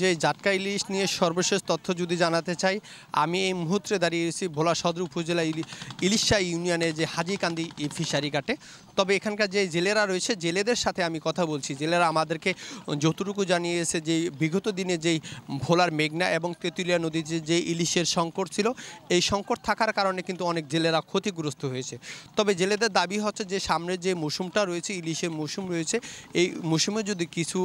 যে জাটকা ইলিশ নিয়ে সর্বশেষ তথ্য যদি জানাতে চাই আমি এই মুহূর্তে দাঁড়িয়েছি ভোলা সদর উপজেলা ইলিশা ইউনিয়নে যে হাজিকান্দি ফিশারি কাটে তবে এখানকার যে জেলেরা রয়েছে জেলেদের সাথে আমি কথা বলছি জেলেরা আমাদেরকে যতটুকু জানিয়েছে যে বিগত দিনে যেই ভোলার মেঘনা এবং তেঁতুলিয়া নদীতে যে ইলিশের সংকট ছিল এই সংকট থাকার কারণে কিন্তু অনেক জেলেরা ক্ষতিগ্রস্ত হয়েছে তবে জেলেদের দাবি হচ্ছে যে সামনে যে মৌসুমটা রয়েছে ইলিশের মৌসুম রয়েছে এই মৌসুমে যদি কিছু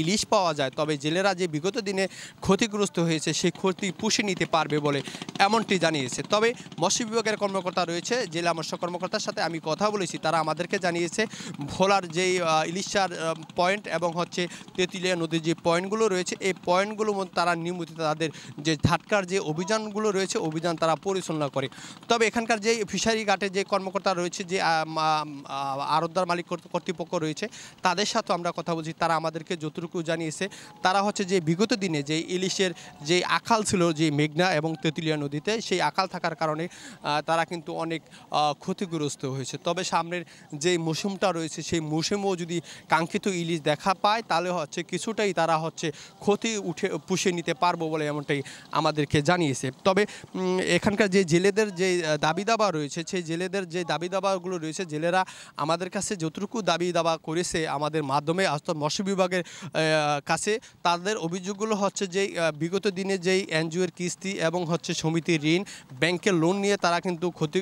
ইলিশ পাওয়া যায় তবে জেলেরা যে বিগত বিগত দিনে ক্ষতিগ্রস্ত হয়েছে সেই ক্ষতি পুষে নিতে পারবে বলে এমনটি জানিয়েছে তবে মৎস্য বিভাগের কর্মকর্তা রয়েছে জেলা মৎস্য কর্মকর্তার সাথে আমি কথা বলেছি তারা আমাদেরকে জানিয়েছে ভোলার যেই ইলিশার পয়েন্ট এবং হচ্ছে তেঁতুলিয়া নদীর যে পয়েন্টগুলো রয়েছে এই পয়েন্টগুলো তারা নিয়মিত তাদের যে ধাটকার যে অভিযানগুলো রয়েছে অভিযান তারা পরিচালনা করে তবে এখানকার যে ফিশারি ঘাটে যে কর্মকর্তা রয়েছে যে আরদার মালিক কর্তৃপক্ষ রয়েছে তাদের সাথে আমরা কথা বলছি তারা আমাদেরকে যতটুকু জানিয়েছে তারা হচ্ছে যে বিগত দিনে যে ইলিশের যে আখাল ছিল যে মেঘনা এবং তেঁতুলিয়া নদীতে সেই আখাল থাকার কারণে তারা কিন্তু অনেক ক্ষতিগ্রস্ত হয়েছে তবে সামনের যে মৌসুমটা রয়েছে সেই মৌসুমেও যদি কাঙ্ক্ষিত ইলিশ দেখা পায় তাহলে হচ্ছে কিছুটাই তারা হচ্ছে ক্ষতি উঠে পুষে নিতে পারবো বলে এমনটাই আমাদেরকে জানিয়েছে তবে এখানকার যে জেলেদের যে দাবি দাবা রয়েছে সেই জেলেদের যে দাবি দাবাগুলো রয়েছে জেলেরা আমাদের কাছে যতটুকু দাবি দাবা করেছে আমাদের মাধ্যমে আস্ত মৎস্য বিভাগের কাছে তাদের অভিযোগ অভিযোগগুলো হচ্ছে যে বিগত দিনে যেই এনজিওর কিস্তি এবং হচ্ছে সমিতির ঋণ ব্যাংকের লোন নিয়ে তারা কিন্তু ক্ষতি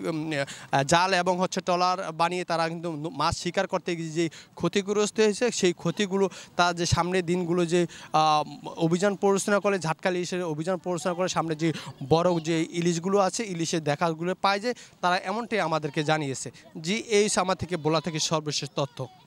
জাল এবং হচ্ছে টলার বানিয়ে তারা কিন্তু মাছ শিকার করতে গিয়ে যে ক্ষতিগ্রস্ত হয়েছে সেই ক্ষতিগুলো তার যে সামনে দিনগুলো যে অভিযান পরিচালনা করে ঝাটকালি হিসেবে অভিযান পরিচালনা করে সামনে যে বড় যে ইলিশগুলো আছে ইলিশের দেখাগুলো পায় যে তারা এমনটাই আমাদেরকে জানিয়েছে জি এই আমার থেকে বলা থেকে সর্বশেষ তথ্য